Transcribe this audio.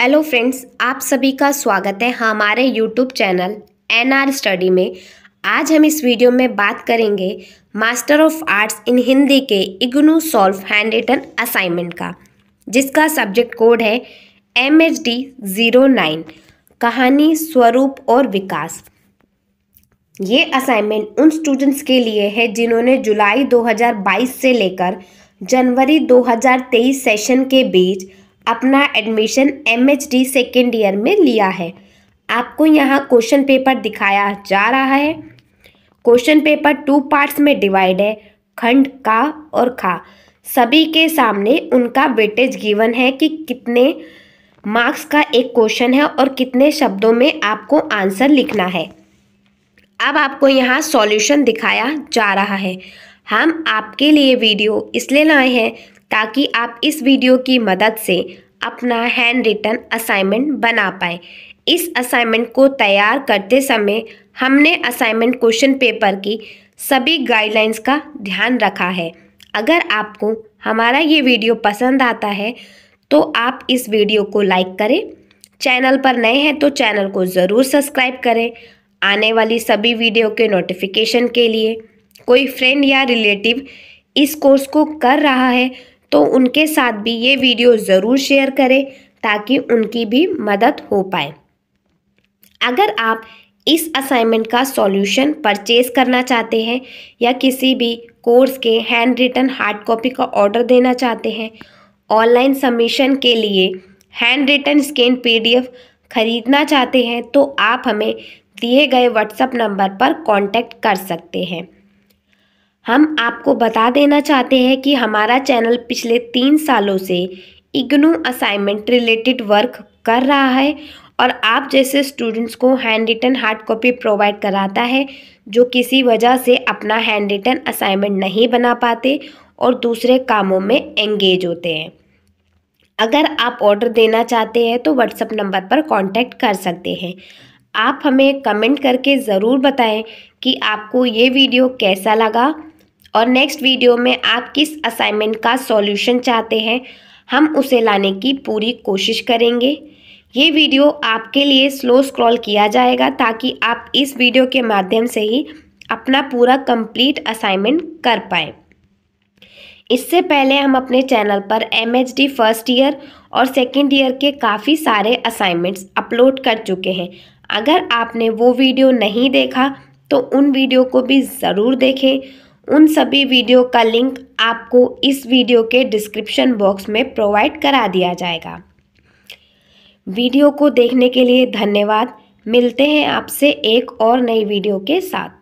hello friends आप सभी का स्वागत है हमारे यूट्यूब चैनल एनआर स्टडी में आज हम इस वीडियो में बात करेंगे master of arts in Hindi के IGNOU solve hand written assignment का जिसका सब्जेक्ट कोड है M H D zero nine कहानी स्वरूप और विकास ये असाइनमेंट उन स्टूडेंट्स के लिए है जिन्होंने जुलाई 2022 से लेकर जनवरी 2023 सेशन के बीच अपना एडमिशन एमएचडी सेकेंड ईयर में लिया है आपको यहाँ क्वेश्चन पेपर दिखाया जा रहा है क्वेश्चन पेपर टू पार्ट्स में डिवाइड है खंड का और खा सभी के सामने उनका वेटेज गिवन है कि कितने मार्क्स का एक क्वेश्चन है और कितने शब्दों में आपको आंसर लिखना है अब आपको यहाँ सॉल्यूशन दिखाया जा रहा है हम आपके लिए वीडियो इसलिए लाए हैं ताकि आप इस वीडियो की मदद से अपना हैंड रिटन असाइनमेंट बना पाए इस असाइनमेंट को तैयार करते समय हमने असाइनमेंट क्वेश्चन पेपर की सभी गाइडलाइंस का ध्यान रखा है अगर आपको हमारा ये वीडियो पसंद आता है तो आप इस वीडियो को लाइक करें चैनल पर नए हैं तो चैनल को ज़रूर सब्सक्राइब करें आने वाली सभी वीडियो के नोटिफिकेशन के लिए कोई फ्रेंड या रिलेटिव इस कोर्स को कर रहा है तो उनके साथ भी ये वीडियो ज़रूर शेयर करें ताकि उनकी भी मदद हो पाए अगर आप इस असाइनमेंट का सॉल्यूशन परचेज करना चाहते हैं या किसी भी कोर्स के हैंड रिटन हार्ड कॉपी का ऑर्डर देना चाहते हैं ऑनलाइन सबमिशन के लिए हैंड रिटन स्कैन पीडीएफ खरीदना चाहते हैं तो आप हमें दिए गए व्हाट्सएप नंबर पर कांटेक्ट कर सकते हैं हम आपको बता देना चाहते हैं कि हमारा चैनल पिछले तीन सालों से इग्नू असाइनमेंट रिलेटेड वर्क कर रहा है और आप जैसे स्टूडेंट्स को hand written hard copy provide कराता है जो किसी वजह से अपना हैंड रिटन असाइनमेंट नहीं बना पाते और दूसरे कामों में एंगेज होते हैं अगर आप ऑर्डर देना चाहते हैं तो व्हाट्सअप नंबर पर कांटेक्ट कर सकते हैं आप हमें कमेंट करके ज़रूर बताएं कि आपको ये वीडियो कैसा लगा और नेक्स्ट वीडियो में आप किस असाइनमेंट का सॉल्यूशन चाहते हैं हम उसे लाने की पूरी कोशिश करेंगे ये वीडियो आपके लिए स्लो स्क्रॉल किया जाएगा ताकि आप इस वीडियो के माध्यम से ही अपना पूरा कंप्लीट असाइनमेंट कर पाएँ इससे पहले हम अपने चैनल पर M H D first year और सेकेंड ईयर के काफ़ी सारे असाइनमेंट्स अपलोड कर चुके हैं अगर आपने वो वीडियो नहीं देखा तो उन वीडियो को भी ज़रूर देखें उन सभी वीडियो का लिंक आपको इस वीडियो के डिस्क्रिप्शन बॉक्स में प्रोवाइड करा दिया जाएगा वीडियो को देखने के लिए धन्यवाद मिलते हैं आपसे एक और नई वीडियो के साथ